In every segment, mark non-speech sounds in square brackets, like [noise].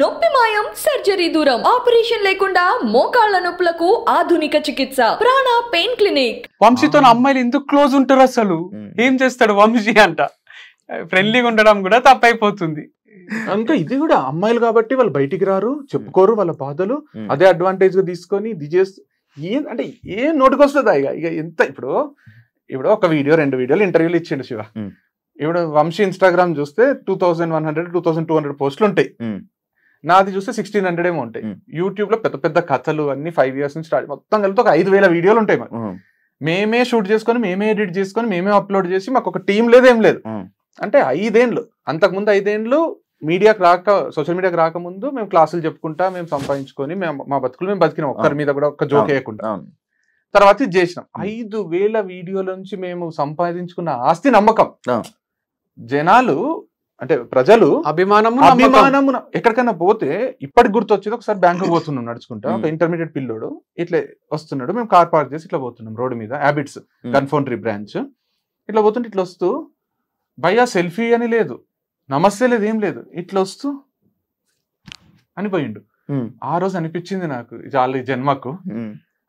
నొప్పి మాయం సర్జరీ దూరం ఆపరేషన్ లేకుండా మోకాళ్ల నొప్పులకు ఆధునిక చికిత్స ప్రాణ పెయిన్ క్లినిక్ వంశీతో అమ్మాయిలు ఎందుకు క్లోజ్ ఉంటారు అసలు ఏం చేస్తాడు వంశీ అంట ఫ్రెండ్లీగా ఉండడం కూడా తప్పైపోతుంది ఇంకా ఇది కూడా అమ్మాయిలు కాబట్టి వాళ్ళు బయటికి రారు చెప్పుకోరు వాళ్ళ బాధలు అదే అడ్వాంటేజ్ గా తీసుకొని ఇది చేస్తూ ఏం అంటే ఏం నోటికొస్తుంది ఇక ఇక ఎంత ఇప్పుడు ఇప్పుడు ఒక వీడియో రెండు వీడియోలు ఇంటర్వ్యూలు ఇచ్చిండు శివ ఇప్పుడు వంశీ ఇన్స్టాగ్రామ్ చూస్తే two thousand one hundred two thousand two hundred పోస్టులు ఉంటాయి నాది చూస్తే సిక్స్టీన్ హండ్రెడ్ ఏమో ఉంటాయి యూట్యూబ్ లో పెద్ద పెద్ద కథలు అన్ని ఫైవ్ ఇయర్స్ నుంచి స్టార్ట్ మొత్తం కలిపి ఒక ఐదు వేల వీడియోలు ఉంటాయి మరి మేమే షూట్ చేసుకొని మేమే ఎడిట్ చేసుకొని మేమే అప్లోడ్ చేసి మాకు ఒక టీం లేదేం లేదు అంటే ఐదేండ్లు అంతకుముందు ఐదేండ్లు మీడియాకి రాక సోషల్ మీడియాకి రాకముందు మేము క్లాసులు చెప్పుకుంటా మేము సంపాదించుకొని మేము మా బతుకులు మేము బతికినాం ఒక్కరి మీద కూడా ఒక్క జోక్ వేయకుండా తర్వాత ఇది చేసినాం ఐదు వేల వీడియోల నుంచి మేము సంపాదించుకున్న ఆస్తి నమ్మకం జనాలు అంటే ప్రజలు అభిమానము అభిమానము ఎక్కడికైనా పోతే ఇప్పటికి గుర్తొచ్చేది ఒకసారి బ్యాంకు [coughs] పోతున్నాం నడుచుకుంటా ఒక ఇంటర్మీడియట్ పిల్లోడు ఇట్లా వస్తున్నాడు మేము కార్ పార్క్ చేసి ఇట్లా పోతున్నాం రోడ్డు మీద హ్యాబిట్స్ కన్ఫౌండరీ బ్రాంచ్ ఇట్లా పోతుంటే ఇట్లా వస్తూ భయ్యా సెల్ఫీ అని లేదు నమస్తే లేదు ఏం లేదు ఇట్లా వస్తూ అనిపోయిండు ఆ రోజు అనిపించింది నాకు వాళ్ళ జన్మకు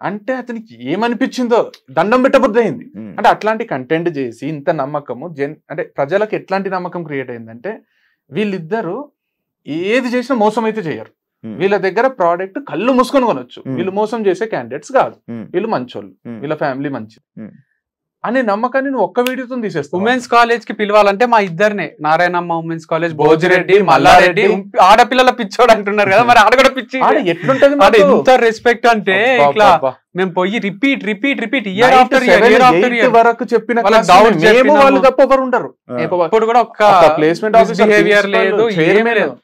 అంటే అతనికి ఏమనిపించిందో దండం పెట్టబుద్ధి అయింది అంటే అట్లాంటి కంటెంట్ చేసి ఇంత నమ్మకము జన్ అంటే ప్రజలకు ఎట్లాంటి నమ్మకం క్రియేట్ అయిందంటే వీళ్ళిద్దరూ ఏది చేసినా మోసం అయితే చేయరు వీళ్ళ దగ్గర ప్రోడక్ట్ కళ్ళు మూసుకొని కొనొచ్చు వీళ్ళు మోసం చేసే క్యాండిడేట్స్ కాదు వీళ్ళు మంచోళ్ళు వీళ్ళ ఫ్యామిలీ మంచిది అనే నమ్మకాన్ని నువ్వు ఒక్క వీడియోతో తీసేస్తావు ఉమెన్స్ కాలేజ్ కి పిలవాలంటే మా ఇద్దరినే నారాయణమ్మ ఉమెన్స్ కాలేజ్ భోజిరెడ్డి మల్లారెడ్డి ఆడపిల్లల పిచ్చోడు అంటున్నారు కదా మరి ఆడ కూడా పిచ్చి ఎట్లుంటది ఎంత రెస్పెక్ట్ అంటే ఇట్లా మేము పోయి repeat repeat repeat year after year year after year వరకు చెప్పిన వాళ్ళు తప్ప ఎవరు ఉండరు ఇప్పుడు కూడా ఒక ప్లేస్మెంట్ బిహేవియర్ లేదు ఏమీ లేదు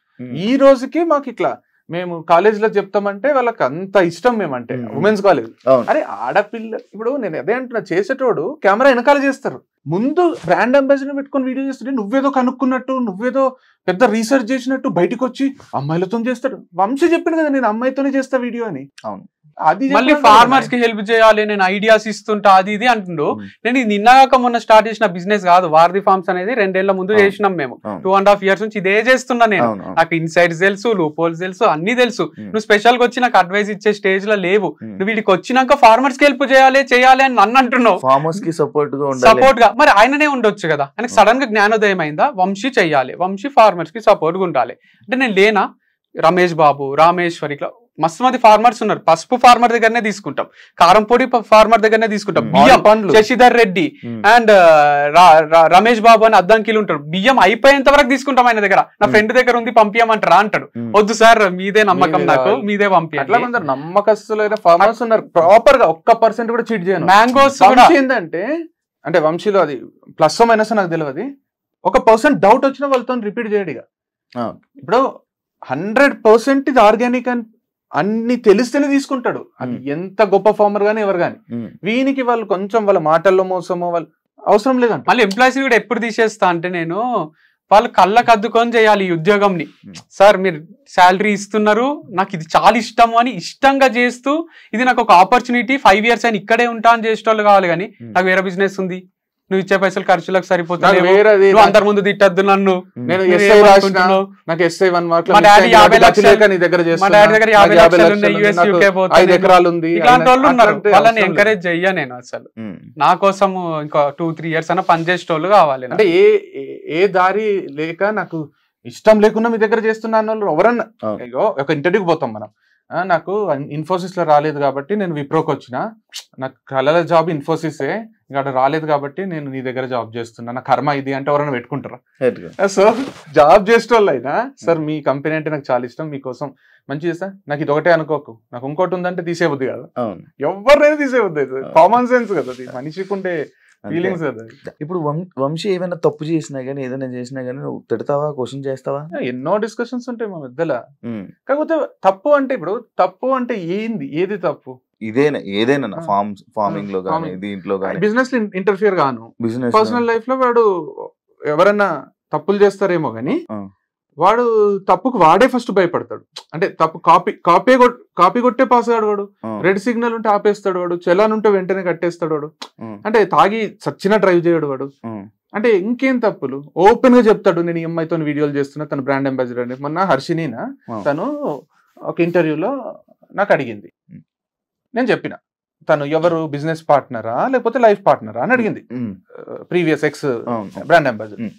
ఈ రోజుకి మాకు ఇట్లా మేము లో చెప్తామంటే వాళ్ళకి అంత ఇష్టం మేమంటే ఉమెన్స్ కాలేజ్ అరే ఆడపిల్ల ఇప్పుడు నేను అదే అంటున్నా చేసేటోడు కెమెరా వెనకాల చేస్తారు ముందు బ్రాండ్ అంబాసిడర్ పెట్టుకుని వీడియో చేస్తుంటే నువ్వేదో కనుక్కున్నట్టు నువ్వేదో పెద్ద రీసెర్చ్ చేసినట్టు బయటకు వచ్చి అమ్మాయిలతో చేస్తాడు వంశీ చెప్పింది కదా నేను అమ్మాయితోనే చేస్తా వీడియో అని అవును అది మళ్ళీ ఫార్మర్స్ కి హెల్ప్ చేయాలి నేను ఐడియాస్ ఇస్తుంటా అది ఇది అంటుండు నేను ఇది నిన్నగాక మొన్న స్టార్ట్ చేసిన బిజినెస్ కాదు వారధి ఫార్మ్స్ అనేది రెండేళ్ల ముందు చేసినాం మేము టూ అండ్ హాఫ్ ఇయర్స్ నుంచి ఇదే చేస్తున్నా నేను నాకు ఇన్సైడ్స్ తెలుసు లూపోల్స్ తెలుసు అన్ని తెలుసు నువ్వు స్పెషల్ గా వచ్చి నాకు అడ్వైస్ ఇచ్చే స్టేజ్ లో లేవు నువ్వు వీడికి వచ్చినాక ఫార్మర్స్ కి హెల్ప్ చేయాలి చేయాలి అని నన్ను అంటున్నావు ఫార్మర్స్ కి సపోర్ట్ గా సపోర్ట్ గా మరి ఆయననే ఉండొచ్చు కదా ఆయనకు సడన్ గా జ్ఞానోదయం అయిందా వంశీ చెయ్యాలి వంశీ ఫార్మర్స్ కి సపోర్ట్ గా ఉండాలి అంటే నేను లేనా రమేష్ బాబు రామేశ్వరి ఇట్లా మస్తు మంది ఫార్మర్స్ ఉన్నారు పసుపు ఫార్మర్ దగ్గరనే తీసుకుంటాం కారం పొడి ఫార్మర్ దగ్గరనే తీసుకుంటాం బియ్యం పండ్లు శశిధర్ రెడ్డి అండ్ రమేష్ బాబు అని అద్దంకిలు ఉంటారు బియ్యం అయిపోయేంత వరకు తీసుకుంటాం ఆయన దగ్గర నా ఫ్రెండ్ దగ్గర ఉంది పంపించమంటారా అంటాడు వద్దు సార్ మీదే నమ్మకం నాకు మీదే పంపి నమ్మకస్తులైన ఫార్మర్స్ ఉన్నారు ప్రాపర్ గా ఒక్క పర్సెంట్ కూడా చీట్ చేయను మ్యాంగోస్ ఏంటంటే అంటే వంశీలో అది ప్లస్ మైనస్ నాకు తెలియదు ఒక పర్సెంట్ డౌట్ వచ్చిన వాళ్ళతో రిపీట్ చేయడు ఇక ఇప్పుడు హండ్రెడ్ పర్సెంట్ ఇది ఆర్గానిక్ అని అన్ని తెలిస్తేనే తీసుకుంటాడు అది ఎంత గొప్ప ఫార్మర్ గాని ఎవరు గాని వీనికి వాళ్ళు కొంచెం వాళ్ళ మాటల్లో మోసమో వాళ్ళు అవసరం లేదండి మళ్ళీ ఎంప్లాయీస్ కూడా ఎప్పుడు తీసేస్తా అంటే నేను వాళ్ళు కళ్ళకు అద్దుకొని చేయాలి ఈ ఉద్యోగంని సార్ మీరు శాలరీ ఇస్తున్నారు నాకు ఇది చాలా ఇష్టం అని ఇష్టంగా చేస్తూ ఇది నాకు ఒక ఆపర్చునిటీ ఫైవ్ ఇయర్స్ అని ఇక్కడే ఉంటా అని చేసేటోళ్ళు కావాలి కానీ నాకు వేరే బిజినెస్ ఉంది నువ్వు ఇచ్చే పైసలు ఖర్చులకు సరిపోతుంది అందరి ముందు తిట్టద్దు నన్ను నేను యాభై దగ్గర ఎకరాలు ఉంది ఇలాంటి వాళ్ళు ఉన్నారు వాళ్ళని ఎంకరేజ్ చెయ్య నేను అసలు నా కోసం ఇంకా టూ త్రీ ఇయర్స్ అన్న పనిచేసేటోళ్ళు కావాలి అంటే ఏ దారి లేక నాకు ఇష్టం లేకుండా మీ దగ్గర చేస్తున్నాను వాళ్ళు ఎవరన్నా ఒక ఇంటర్వ్యూకి పోతాం మనం నాకు ఇన్ఫోసిస్లో రాలేదు కాబట్టి నేను విప్రోకి వచ్చిన నాకు కళల జాబ్ ఇన్ఫోసిసే ఇక్కడ రాలేదు కాబట్టి నేను నీ దగ్గర జాబ్ చేస్తున్నా నా కర్మ ఇది అంటే ఎవరైనా పెట్టుకుంటారా సో జాబ్ చేసేటోళ్ళైనా సార్ మీ కంపెనీ అంటే నాకు చాలా ఇష్టం మీకోసం మంచి చేస్తా నాకు ఇది ఒకటే అనుకోకు నాకు ఇంకోటి ఉందంటే తీసేయబుద్ది కదా ఎవరినైనా తీసేయబుద్ది కామన్ సెన్స్ కదా మనిషికి ఉండే ఫీలింగ్స్ ఇప్పుడు వంశీ ఏమైనా తప్పు చేసినా గానీ ఏదైనా చేసినా గానీ నువ్వు తిడతావా క్వశ్చన్ చేస్తావా ఎన్నో డిస్కషన్స్ ఉంటాయి మా మధ్యలో కాకపోతే తప్పు అంటే ఇప్పుడు తప్పు అంటే ఏంది ఏది తప్పు ఇదేనా ఏదైనా ఫార్మ్ ఫార్మింగ్ లో కానీ దీంట్లో కానీ బిజినెస్ ఇంటర్ఫియర్ గాను బిజినెస్ పర్సనల్ లైఫ్ లో వాడు ఎవరన్నా తప్పులు చేస్తారేమో గానీ వాడు తప్పుకు వాడే ఫస్ట్ భయపడతాడు అంటే తప్పు కాపీ కాపీ కాపీ కొట్టే పాస్ కాడు వాడు రెడ్ సిగ్నల్ ఉంటే ఆపేస్తాడు వాడు చలాన్ ఉంటే వెంటనే కట్టేస్తాడు వాడు అంటే తాగి సచ్చిన డ్రైవ్ చేయడు వాడు అంటే ఇంకేం తప్పులు ఓపెన్ గా చెప్తాడు నేను ఈ అమ్మాయితో వీడియోలు చేస్తున్నా తన బ్రాండ్ అంబాసిడర్ అని మొన్న హర్షినీనా తను ఒక ఇంటర్వ్యూలో నాకు అడిగింది నేను చెప్పిన తను ఎవరు బిజినెస్ పార్ట్నరా లేకపోతే లైఫ్ పార్ట్నరా అని అడిగింది ప్రీవియస్ ఎక్స్ బ్రాండ్ అంబాసిడర్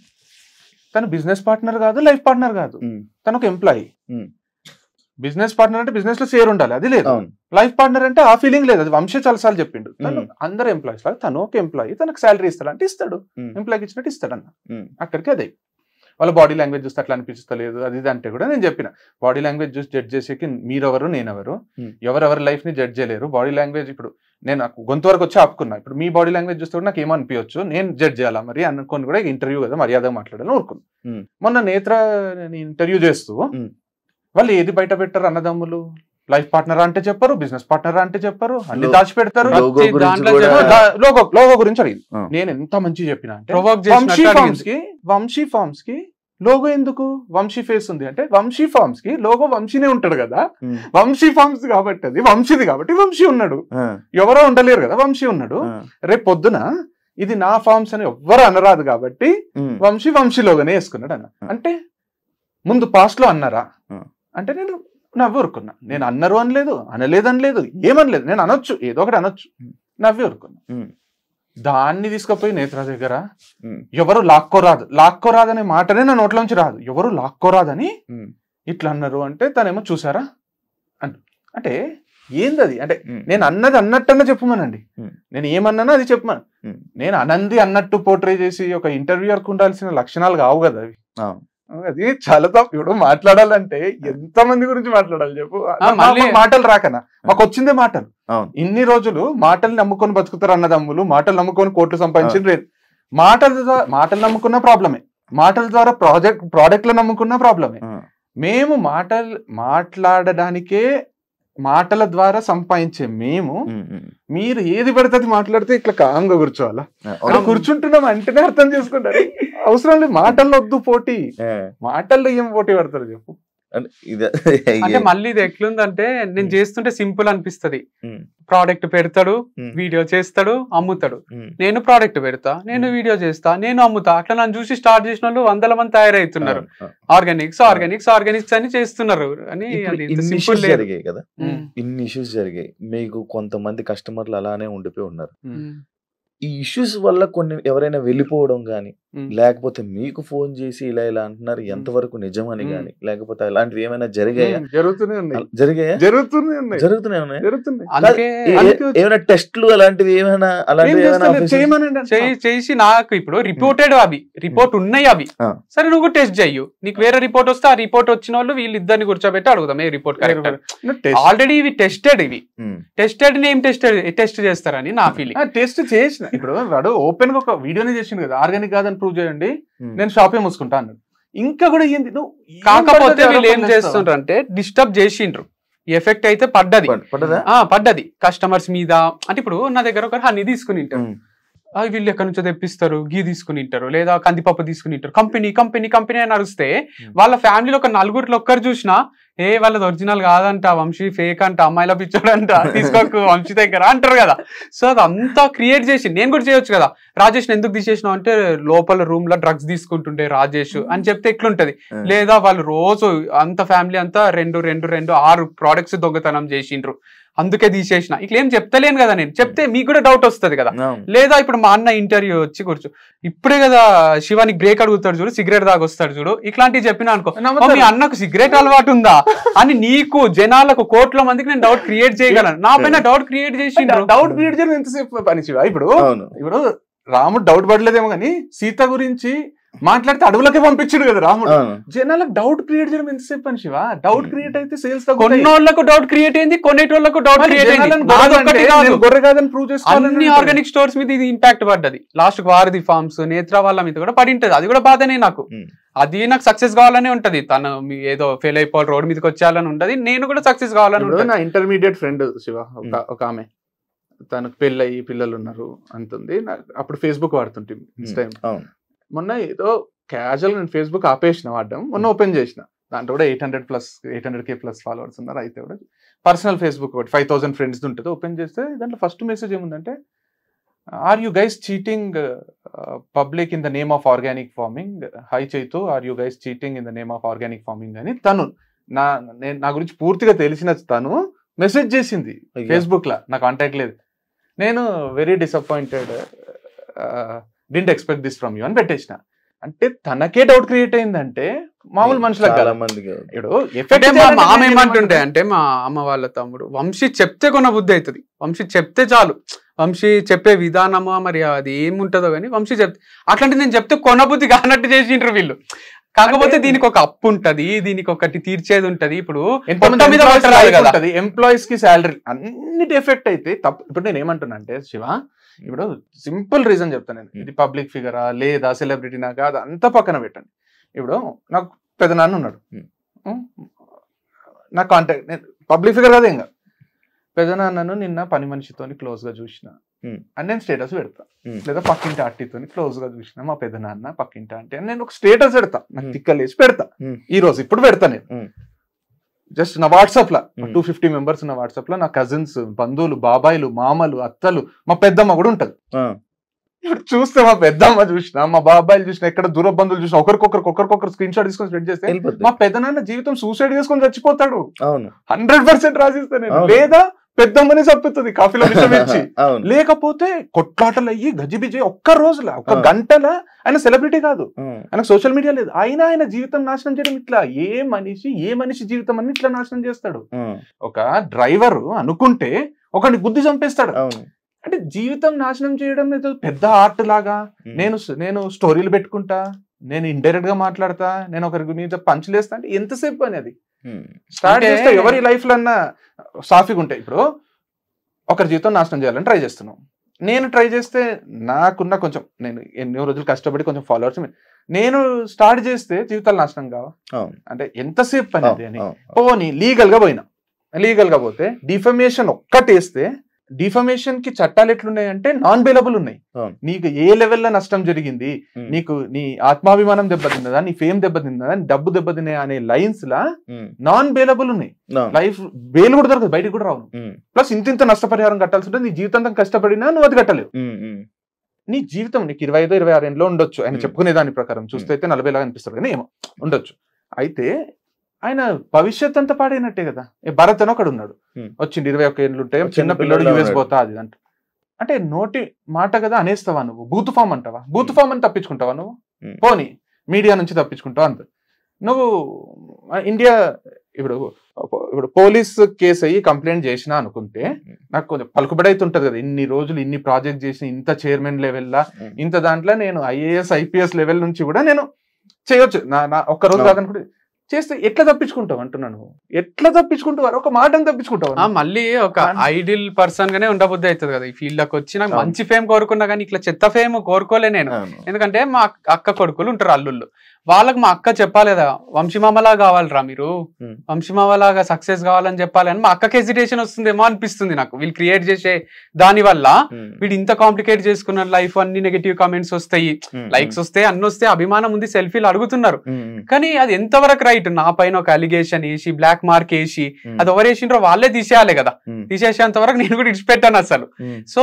తను బిజినెస్ పార్ట్నర్ కాదు లైఫ్ పార్ట్నర్ కాదు తను ఒక ఎంప్లాయీ బిజినెస్ పార్ట్నర్ అంటే బిజినెస్ లో షేర్ ఉండాలి అది లేదు లైఫ్ పార్ట్నర్ అంటే ఆ ఫీలింగ్ లేదు అది వంశీ చాలాసార్లు చెప్పిండు తను అందరు ఎంప్లాయీస్ లాగా తను ఒక ఎంప్లాయీ తనకు శాలరీ ఇస్తాడు అంటే ఇస్తాడు ఎంప్లాయీకి ఇచ్చినట్టు ఇస్తాడు అన్న అక్కడికి అదే వాళ్ళ బాడీ లాంగ్వేజ్ చూస్తే అట్లా లేదు అది ఇది అంటే కూడా నేను చెప్పిన బాడీ లాంగ్వేజ్ చూసి జడ్జ్ చేసేకి మీరెవరు నేనెవరు hmm. ఎవరెవరి ని జడ్జ్ చేయలేరు బాడీ లాంగ్వేజ్ ఇప్పుడు నేను నాకు గొంతు వరకు వచ్చి ఆపుకున్నా ఇప్పుడు మీ బాడీ లాంగ్వేజ్ చూస్తే కూడా నాకు ఏమనిపించవచ్చు నేను జడ్జ్ చేయాలా మరి అనుకుని కూడా ఇంటర్వ్యూ కదా మర్యాదగా మాట్లాడాలని ఊరుకున్నా hmm. మొన్న నేత్ర ఇంటర్వ్యూ చేస్తూ hmm. వాళ్ళు ఏది బయట పెట్టారు అన్నదమ్ములు లైఫ్ పార్ట్నర్ అంటే చెప్పరు బిజినెస్ పార్ట్నర్ అంటే చెప్పరు అన్ని దాచి పెడతారు లోగో గురించి అడిగింది నేను ఎంత మంచి చెప్పిన అంటే వంశీ ఫార్మ్స్ కి వంశీ ఫార్మ్స్ కి లోగో ఎందుకు వంశీ ఫేస్ ఉంది అంటే వంశీ ఫార్మ్స్ కి లోగో వంశీనే ఉంటాడు కదా వంశీ ఫార్మ్స్ కాబట్టి అది వంశీది కాబట్టి వంశీ ఉన్నాడు ఎవరో ఉండలేరు కదా వంశీ ఉన్నాడు రేపు పొద్దున ఇది నా ఫార్మ్స్ అని ఎవ్వరు అనరాదు కాబట్టి వంశీ వంశీలోగానే వేసుకున్నాడు అన్న అంటే ముందు పాస్ట్ లో అన్నారా అంటే నేను నవ్వి ఊరుకున్నా నేను అన్నరు అనలేదు అనలేదు లేదు ఏమనలేదు నేను అనొచ్చు ఏదో ఒకటి అనొచ్చు నవ్వి ఊరుకున్నా దాన్ని తీసుకుపోయి నేత్ర దగ్గర ఎవరు లాక్కోరాదు లాక్కోరాదనే మాటనే నా నోట్లోంచి రాదు ఎవరు లాక్కోరాదని ఇట్లా అన్నారు అంటే తనేమో చూసారా అంట అంటే ఏందది అంటే నేను అన్నది అన్నట్టన్నా చెప్పుమనండి నేను ఏమన్నా అది చెప్పమను నేను అనంది అన్నట్టు పోర్ట్రే చేసి ఒక ఇంటర్వ్యూ ఉండాల్సిన లక్షణాలు కావు కదా అవి అది చాలా ఇప్పుడు మాట్లాడాలంటే ఎంత మంది గురించి మాట్లాడాలి చెప్పు మాటలు రాకనా మాకు వచ్చిందే మాటలు ఇన్ని రోజులు మాటలు నమ్ముకొని బతుకుతారు అన్న దమ్ములు మాటలు నమ్ముకొని కోట్లు సంపాదించిన మాటలు మాటలు నమ్ముకున్న ప్రాబ్లమే మాటల ద్వారా ప్రాజెక్ట్ ప్రోడక్ట్లు నమ్ముకున్న ప్రాబ్లమే మేము మాటలు మాట్లాడడానికే మాటల ద్వారా సంపాదించే మేము మీరు ఏది పడితే మాట్లాడితే ఇట్లా కాంగ కూర్చోవాలా కూర్చుంటున్నాం అంటేనే అర్థం చేసుకుంటారు అవసరం లేదు మాటల్లో వద్దు పోటీ మాటల్లో ఏం పోటీ పడతారు చెప్పు అంటే మళ్ళీ ఇది ఎట్లుందంటే నేను చేస్తుంటే సింపుల్ అనిపిస్తుంది ప్రోడక్ట్ పెడతాడు వీడియో చేస్తాడు అమ్ముతాడు నేను ప్రోడక్ట్ పెడతా నేను వీడియో చేస్తా నేను అమ్ముతా అట్లా నన్ను చూసి స్టార్ట్ చేసిన వాళ్ళు వందల మంది తయారవుతున్నారు ఆర్గానిక్స్ ఆర్గానిక్స్ ఆర్గానిక్స్ అని చేస్తున్నారు అని సింపుల్ జరిగాయి కదా ఇన్ని ఇష్యూస్ జరిగాయి మీకు కొంతమంది కస్టమర్లు అలానే ఉండిపోయి ఉన్నారు ఈ ఇష్యూస్ వల్ల కొన్ని ఎవరైనా వెళ్ళిపోవడం కానీ లేకపోతే మీకు ఫోన్ చేసి ఇలా ఇలా అంటున్నారు ఎంతవరకు నిజమని కానీ లేకపోతే అలాంటివి ఏమైనా జరిగాయా జరుగుతున్నాయి ఏమైనా టెస్ట్లు అలాంటివి ఏమైనా అలాంటివి చేసి నాకు ఇప్పుడు రిపోర్టెడ్ అవి రిపోర్ట్ ఉన్నాయి అవి సరే నువ్వు టెస్ట్ చెయ్యు నీకు వేరే రిపోర్ట్ వస్తే ఆ రిపోర్ట్ వచ్చిన వాళ్ళు వీళ్ళు ఇద్దరిని కూర్చోబెట్టి అడుగుదాం ఏ రిపోర్ట్ కరెక్ట్ ఆల్రెడీ ఇవి టెస్టెడ్ ఇవి టెస్టెడ్ నేమ్ టెస్టెడ్ టెస్ట్ చేస్తారని నా ఫీలింగ్ టెస్ట్ చేసిన ఇప్పుడు వాడు ఓపెన్ గా ఒక వీడియోనే చేసింది కదా ఆర్గానిక్ కాదని ప్రూవ్ చేయండి hmm. నేను షాపే మూసుకుంటా అన్నాడు ఇంకా కూడా ఏంది నువ్వు కాకపోతే వీళ్ళు ఏం చేస్తుండ్రు అంటే డిస్టర్బ్ చేసిండ్రు ఎఫెక్ట్ అయితే పడ్డది పడ్డది కస్టమర్స్ మీద అంటే ఇప్పుడు నా దగ్గర ఒక హనీ తీసుకుని ఉంటారు hmm. వీళ్ళు ఎక్కడి నుంచో తెప్పిస్తారు గీ తీసుకుని ఉంటారు లేదా కందిపప్పు తీసుకుని ఉంటారు కంపెనీ కంపెనీ కంపెనీ అని అరిస్తే hmm. వాళ్ళ ఫ్యామిలీలో ఒక నలుగురిలో ఒక్కరు చూసినా ఏ వాళ్ళది ఒరిజినల్ కాదంట వంశీ ఫేక్ అంట అమ్మాయిల పిక్చర్ అంట తీసుకోకు వంశీ దగ్గర అంటారు కదా సో అది అంతా క్రియేట్ చేసి నేను కూడా చేయొచ్చు కదా రాజేష్ ఎందుకు తీసేసినావు అంటే లోపల రూమ్ లో డ్రగ్స్ తీసుకుంటుంటే రాజేష్ అని చెప్తే ఎట్లుంటది లేదా వాళ్ళు రోజు అంత ఫ్యామిలీ అంతా రెండు రెండు రెండు ఆరు ప్రోడక్ట్స్ దొంగతనం చేసిండ్రు అందుకే తీసేసిన ఇట్లా ఏం చెప్తలేను కదా నేను చెప్తే hmm. మీకు కూడా డౌట్ వస్తుంది కదా hmm. లేదా ఇప్పుడు మా అన్న ఇంటర్వ్యూ వచ్చి కూర్చో ఇప్పుడే కదా శివానికి బ్రేక్ అడుగుతాడు చూడు సిగరెట్ దాకా వస్తాడు చూడు ఇట్లాంటివి చెప్పిన అనుకో మీ అన్నకు సిగరెట్ అలవాటు ఉందా [laughs] అని నీకు జనాలకు కోట్ల మందికి నేను డౌట్ క్రియేట్ చేయగలను నా పైన డౌట్ క్రియేట్ చేసి డౌట్ క్రియేట్ చేయడం ఎంతసేపు పని శివ ఇప్పుడు ఇప్పుడు రాముడు డౌట్ పడలేదేమో కానీ సీత గురించి మాట్లాడితే అడవులకే పంపించాడు కదా రాముడు జనాలకు డౌట్ క్రియేట్ చేయడం ఎంతసేపు అని శివ డౌట్ క్రియేట్ అయితే సేల్స్ కొన్నోళ్ళకు డౌట్ క్రియేట్ అయింది కొనేటోళ్ళకు డౌట్ క్రియేట్ అయింది గొర్రె కాదని ప్రూవ్ చేసుకోవాలి ఆర్గానిక్ స్టోర్స్ మీద ఇది ఇంపాక్ట్ పడ్డది లాస్ట్ వారధి ఫార్మ్స్ నేత్రా వాళ్ళ మీద కూడా పడింటది అది కూడా బాధనే నాకు hmm. అది నాకు సక్సెస్ కావాలనే ఉంటది తను ఏదో ఫెయిల్ అయిపోవాలి రోడ్ మీదకి వచ్చేయాలని ఉంటది నేను కూడా సక్సెస్ కావాలని నా ఇంటర్మీడియట్ ఫ్రెండ్ శివ hmm. ఒక ఆమె తనకు పెళ్ళయి పిల్లలు ఉన్నారు అంటుంది అప్పుడు ఫేస్బుక్ వాడుతుంటే hmm. మొన్న ఏదో క్యాజువల్ నేను ఫేస్బుక్ ఆపేసిన వాడడం మొన్న ఓపెన్ hmm. చేసిన దాంట్లో కూడా eight hundred plus eight hundred K plus followers ఉన్నారు అయితే కూడా పర్సనల్ ఫేస్బుక్ ఒకటి ఫైవ్ థౌసండ్ ఫ్రెండ్స్ ఉంటుంది ఓపెన్ చేస్తే దాంట్లో ఫస్ట్ మెసేజ్ ఏముందంటే are you guys cheating public in the name of organic farming hi Chaitu are you guys cheating in the name of organic farming అని తను నా నేను నా గురించి పూర్తిగా తెలిసిన తను మెసేజ్ చేసింది ఫేస్బుక్లో నా కాంటాక్ట్ లేదు నేను very disappointed didn't expect this from you అని పెట్టేసిన అంటే తనకే డౌట్ క్రియేట్ అయిందంటే మామూలు hmm, మనుషులకు చాలా మందికి మామ ఏమంటుండే అంటే మా అమ్మ వాళ్ళ తమ్ముడు వంశీ చెప్తే కొన్న బుద్ధి అవుతుంది వంశీ చెప్తే చాలు వంశీ చెప్పే విధానమా మరి అది ఏముంటుందో కానీ వంశీ చెప్తే అట్లాంటి నేను చెప్తే కొనబుద్ధి కానట్టు చేసిండ్రు వీళ్ళు కాకపోతే దీనికి ఒక అప్పు ఉంటది దీనికి ఒకటి తీర్చేది ఉంటది ఇప్పుడు ఎంప్లాయీస్ కి శాలరీ అన్నిటి ఎఫెక్ట్ అయితే తప్పు ఇప్పుడు నేను ఏమంటున్నా అంటే శివ ఇప్పుడు సింపుల్ రీజన్ చెప్తాను నేను ఇది పబ్లిక్ hmm. ఫిగరా లేదా సెలబ్రిటీనా కాదు అంత పక్కన పెట్టండి ఇప్పుడు నాకు పెద్ద నాన్న ఉన్నాడు hmm. Hmm. నా కాంటాక్ట్ నేను పబ్లిక్ ఫిగర్ కాదు ఇంకా పెద్ద నాన్నను నిన్న పని మనిషితో గా చూసిన అండ్ నేను స్టేటస్ పెడతా hmm. లేదా పక్కింటి ఆర్టీతో క్లోజ్ గా చూసిన మా పెద్ద నాన్న పక్కింటి ఆంటీ నేను ఒక స్టేటస్ పెడతా నాకు తిక్కలేసి hmm. పెడతా hmm. ఈ రోజు ఇప్పుడు పెడతా నేను జస్ట్ నా వాట్సాప్ లో టూ ఫిఫ్టీ మెంబర్స్ నా వాట్సాప్ లో నా కజిన్స్ బంధువులు బాబాయిలు మామలు అత్తలు మా పెద్దమ్మ కూడా ఉంటది చూస్తే మా పెద్దమ్మ చూసిన మా బాబాయిలు చూసిన ఎక్కడ దూర బంధువులు చూసిన ఒకరికొకరు ఒకరికొకరు స్క్రీన్ షాట్ తీసుకొని స్ప్రెడ్ చేస్తే మా నాన్న జీవితం సూసైడ్ చేసుకొని చచ్చిపోతాడు హండ్రెడ్ పర్సెంట్ రాసిస్తాను లేదా పెద్దమ్మని చంపుతుంది కాఫీలో విషయం ఇచ్చి [laughs] లేకపోతే కొట్లాటలు అయ్యి గజిబిజి ఒక్క రోజుల ఒక గంటల ఆయన సెలబ్రిటీ కాదు ఆయన సోషల్ మీడియా లేదు ఆయన ఆయన జీవితం నాశనం చేయడం ఇట్లా ఏ మనిషి ఏ మనిషి జీవితం అని ఇట్లా నాశనం చేస్తాడు ఒక డ్రైవర్ అనుకుంటే ఒకని బుద్ధి చంపేస్తాడు అంటే జీవితం నాశనం చేయడం ఏదో పెద్ద ఆర్ట్ లాగా నేను నేను స్టోరీలు పెట్టుకుంటా నేను ఇండైరెక్ట్ గా మాట్లాడతా నేను ఒకరి మీద పంచులేస్తా అంటే ఎంతసేపు అని అది స్టార్ట్ hmm. చేస్తే ఎవరి లైఫ్ లో అన్న సాఫీగా ఉంటాయి ఇప్పుడు ఒకరి జీవితం నాశనం చేయాలని ట్రై చేస్తున్నాం నేను ట్రై చేస్తే నాకున్న కొంచెం నేను ఎన్నో రోజులు కష్టపడి కొంచెం ఫాలోవర్స్ నేను స్టార్ట్ చేస్తే జీవితాలు నాశనం కావా అంటే ఎంతసేపు పని పోనీ లీగల్ గా పోయినా లీగల్ గా పోతే డిఫమేషన్ ఒక్కటేస్తే డిఫమేషన్ కి చట్టాలు ఎట్లున్నాయంటే నాన్ బెలబుల్ ఉన్నాయి నీకు ఏ లెవెల్లో నష్టం జరిగింది నీకు నీ ఆత్మాభిమానం దెబ్బతిన్నదా నీ ఫేమ్ దెబ్బతిన్నదా డబ్బు దెబ్బతిన్నాయి అనే లైన్స్ లా నాన్ బెలబుల్ ఉన్నాయి లైఫ్ బెయిల్ కూడా దొరకదు బయటకు కూడా రావు ప్లస్ ఇంత ఇంత నష్టపరిహారం కట్టాల్సి ఉంటే నీ జీవితాంతం కష్టపడినా నువ్వు అది కట్టలేవు నీ జీవితం నీకు ఇరవై ఐదు ఇరవై ఆరు ఏళ్ళలో ఉండొచ్చు ఆయన చెప్పుకునే దాని ప్రకారం చూస్తే అయితే నలభై లాగా అనిపిస్తారు కానీ ఏమో ఉండొచ్చు అయితే ఆయన భవిష్యత్ అంతా పాడైనట్టే కదా భరత్ అని ఒకడు ఉన్నాడు వచ్చిండు ఇరవై ఒక్క ఏళ్ళు ఉంటాయి చిన్న పిల్లడు యూఎస్ పోతా అది అంటే అంటే నోటి మాట కదా అనేస్తావా నువ్వు బూత్ ఫామ్ అంటావా బూత్ ఫామ్ అని తప్పించుకుంటావా నువ్వు పోనీ మీడియా నుంచి తప్పించుకుంటావు అంత నువ్వు ఇండియా ఇప్పుడు ఇప్పుడు పోలీస్ కేసు అయ్యి కంప్లైంట్ చేసినా అనుకుంటే నాకు కొంచెం పలుకుబడి కదా ఇన్ని రోజులు ఇన్ని ప్రాజెక్ట్ చేసిన ఇంత చైర్మన్ లెవెల్లా ఇంత దాంట్లో నేను ఐఏఎస్ ఐపీఎస్ లెవెల్ నుంచి కూడా నేను చేయొచ్చు నా నా ఒక్క రోజు కాదనుకుంటే చేస్తే ఎట్లా తప్పించుకుంటావు అంటున్నాను ఎట్లా తప్పించుకుంటావు ఒక మాట తప్పించుకుంటావు మళ్ళీ ఒక ఐడియల్ పర్సన్ గానే ఉండబుద్ధి అవుతుంది కదా ఈ ఫీల్డ్ లోకి వచ్చి మంచి ఫేమ్ కోరుకున్నా కానీ ఇట్లా చెత్త ఫేమ్ కోరుకోలే నేను ఎందుకంటే మా అక్క కొడుకులు ఉంటారు అల్లుళ్ళు వాళ్ళకి మా అక్క చెప్పాలేదా వంశీమామలా కావాలరా మీరు వంశీమామలాగా సక్సెస్ కావాలని చెప్పాలి అని మా అక్కకి హెసిటేషన్ వస్తుందేమో అనిపిస్తుంది నాకు వీళ్ళు క్రియేట్ చేసే దాని వల్ల వీడు ఇంత కాంప్లికేట్ చేసుకున్న లైఫ్ అన్ని నెగిటివ్ కామెంట్స్ వస్తాయి లైక్స్ వస్తాయి అన్ని వస్తే అభిమానం ఉంది సెల్ఫీలు అడుగుతున్నారు కానీ అది ఎంతవరకు రైట్ నా పైన ఒక అలిగేషన్ వేసి బ్లాక్ మార్క్ వేసి అది ఎవరు వాళ్ళే తీసేయాలి కదా తీసేసేంత వరకు నేను కూడా పెట్టాను అసలు సో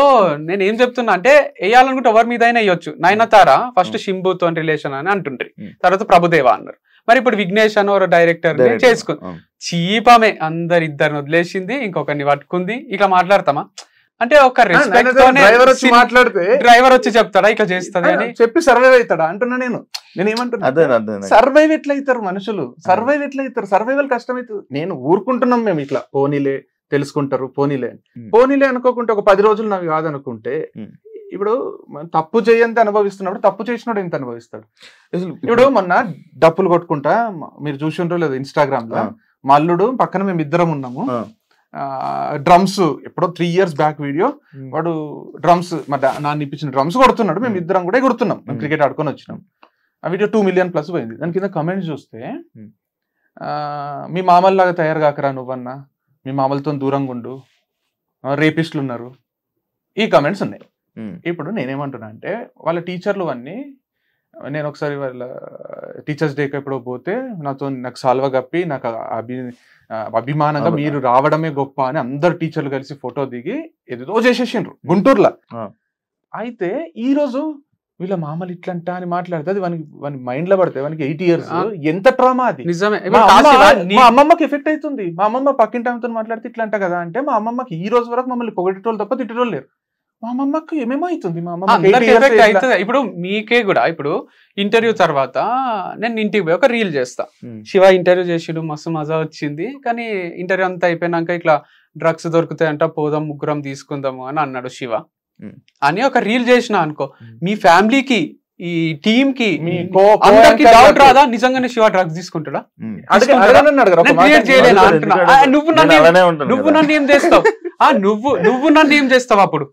నేను ఏం చెప్తున్నా అంటే వేయాలనుకుంటే ఎవరి మీద అయినా వేయొచ్చు తారా ఫస్ట్ షింబుతో రిలేషన్ అని అంటుండ్రి తర్వాత ప్రభుదేవ అన్నారు మరి ఇప్పుడు విఘ్నేష్ అని ఒక డైరెక్టర్ చేసుకుంది చీపమే అందరు ఇద్దరిని వదిలేసింది ఇంకొకరిని పట్టుకుంది ఇట్లా మాట్లాడతామా అంటే ఒక రెస్పెక్ట్ డ్రైవర్ వచ్చి మాట్లాడితే డ్రైవర్ వచ్చి చెప్తాడా ఇట్లా చేస్తా అని చెప్పి సర్వైవ్ అవుతాడా అంటున్నా నేను నేను ఏమంటున్నా సర్వైవ్ ఎట్లయితారు మనుషులు సర్వైవ్ ఎట్లయితారు సర్వైవల్ కష్టమవుతుంది నేను ఊరుకుంటున్నాం మేము ఇట్లా పోనీలే తెలుసుకుంటారు పోనీలే పోనీలే అనుకోకుంటే ఒక పది రోజులు నాకు కాదనుకుంటే ఇప్పుడు తప్పు చేయంత అనుభవిస్తున్నప్పుడు తప్పు చేసినప్పుడు ఇంత అనుభవిస్తాడు ఇప్పుడు మొన్న డప్పులు కొట్టుకుంటా మీరు చూసిండ్రో లేదు ఇన్స్టాగ్రామ్ లో మల్లుడు పక్కన మేము ఇద్దరం ఉన్నాము డ్రమ్స్ ఎప్పుడో త్రీ ఇయర్స్ బ్యాక్ వీడియో వాడు డ్రమ్స్ మా నాన్న ఇప్పించిన డ్రమ్స్ కొడుతున్నాడు మేము ఇద్దరం కూడా కొడుతున్నాం మేము క్రికెట్ ఆడుకొని వచ్చినాం ఆ వీడియో టూ మిలియన్ ప్లస్ పోయింది దాని కింద కమెంట్స్ చూస్తే మీ మామల్లాగా తయారు కాకరా నువ్వన్నా మీ మామలతో దూరంగా ఉండు రేపిస్టులు ఉన్నారు ఈ కమెంట్స్ ఉన్నాయి ఇప్పుడు నేనేమంటున్నా అంటే వాళ్ళ టీచర్లు అన్నీ నేను ఒకసారి వాళ్ళ టీచర్స్ డేకి ఎప్పుడో పోతే నాతో నాకు సాల్వ కప్పి నాకు అభి అభిమానంగా మీరు రావడమే గొప్ప అని అందరు టీచర్లు కలిసి ఫోటో దిగి ఏదో చేసేసిండ్రు గుంటూరులో అయితే ఈ రోజు వీళ్ళ మామలు ఇట్లంట అని మాట్లాడితే అది వానికి వాని మైండ్ లో పడితే వానికి ఎయిట్ ఇయర్స్ ఎంత ట్రామా అది నిజమే మా అమ్మమ్మకి ఎఫెక్ట్ అవుతుంది మా అమ్మమ్మ పక్కింటి ఆమెతో మాట్లాడితే ఇట్లంట కదా అంటే మా అమ్మమ్మకి ఈ రోజు వరకు మమ్మల్ని పొగటేటోళ్ళు తప్ప తిట్టేటోళ్ళు లేరు మా మా ఇప్పుడు మీకే కూడా ఇప్పుడు ఇంటర్వ్యూ తర్వాత నేను ఇంటికి పోయి ఒక రీల్ చేస్తా శివ ఇంటర్వ్యూ చేసిడు మస్తు మజా వచ్చింది కానీ ఇంటర్వ్యూ అంతా అయిపోయినాక ఇట్లా డ్రగ్స్ దొరుకుతాయంట పోదాం ముగ్గురం తీసుకుందాము అని అన్నాడు శివ అని ఒక రీల్ చేసిన అనుకో మీ ఫ్యామిలీకి ఈ టీమ్ కి అందరికి డౌట్ రాదా నిజంగానే శివ డ్రగ్స్ తీసుకుంటాడా నువ్వు నన్ను నువ్వు నన్ను ఏం చేస్తావు [laughs] నువ్వు నువ్వు నన్ను ఏం చేస్తావు అప్పుడు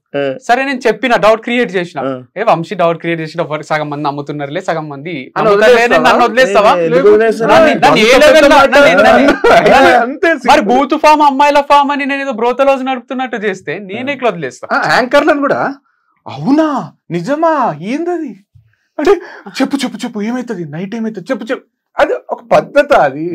సరే నేను చెప్పిన డౌట్ క్రియేట్ చేసిన ఏ వంశీ డౌట్ క్రియేట్ చేసిన సగం మంది అమ్ముతున్నారులే సగం మంది నన్ను వదిలేస్తావా మరి బూత్ ఫామ్ అమ్మాయిల ఫామ్ అని నేను ఏదో రోజు నడుపుతున్నట్టు చేస్తే నేనే వదిలేస్తాను వదిలేస్తా యాంకర్లను కూడా అవునా నిజమా ఏందది అంటే చెప్పు చెప్పు చెప్పు ఏమైతుంది నైట్ ఏమైతుంది చెప్పు చెప్పు అది ఒక పద్ధత అది